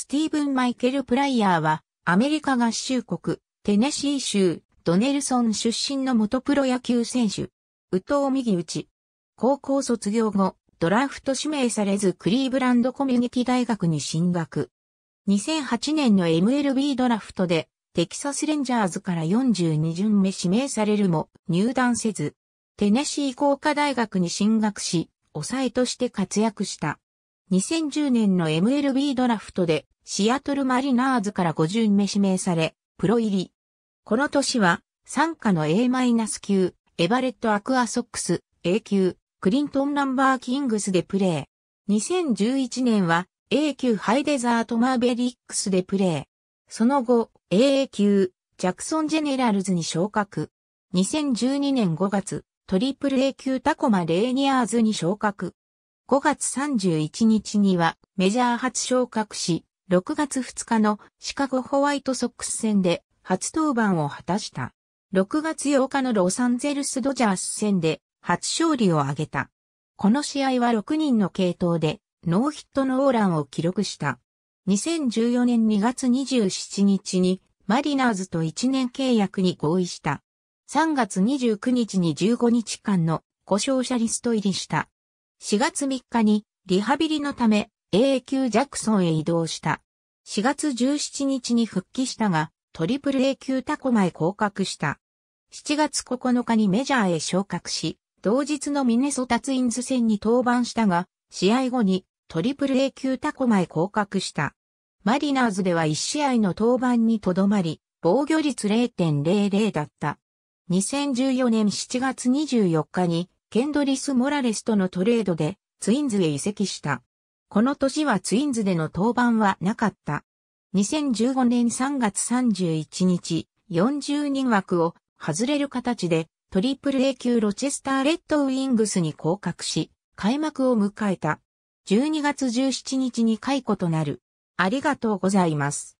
スティーブン・マイケル・プライヤーは、アメリカ合衆国、テネシー州、ドネルソン出身の元プロ野球選手。宇藤右打ち。高校卒業後、ドラフト指名されずクリーブランドコミュニティ大学に進学。2008年の MLB ドラフトで、テキサスレンジャーズから42巡目指名されるも入団せず、テネシー工科大学に進学し、抑えとして活躍した。2010年の MLB ドラフトでシアトルマリナーズから5巡目指名され、プロ入り。この年は、参加の A- 級、エバレット・アクアソックス、A 級、クリントン・ナンバー・キングスでプレー。2011年は A 級ハイデザート・マーベリックスでプレー。その後、AA 級、ジャクソン・ジェネラルズに昇格。2012年5月、トリプル A 級タコマ・レーニアーズに昇格。5月31日にはメジャー初昇格し、6月2日のシカゴホワイトソックス戦で初登板を果たした。6月8日のロサンゼルスドジャース戦で初勝利を挙げた。この試合は6人の系統でノーヒットノーランを記録した。2014年2月27日にマリナーズと1年契約に合意した。3月29日に15日間の故障者リスト入りした。4月3日にリハビリのため A 級ジャクソンへ移動した。4月17日に復帰したが、トリプル A 級タコマへ降格した。7月9日にメジャーへ昇格し、同日のミネソタツインズ戦に登板したが、試合後にトリプル A 級タコマへ降格した。マリナーズでは1試合の登板にとどまり、防御率0.00だった。2014年7月24日にケンドリス・モラレスとのトレードでツインズへ移籍した。この年はツインズでの登板はなかった。2015年3月31日、40人枠を外れる形でトリプル A 級ロチェスターレッドウィングスに降格し、開幕を迎えた。12月17日に解雇となる。ありがとうございます。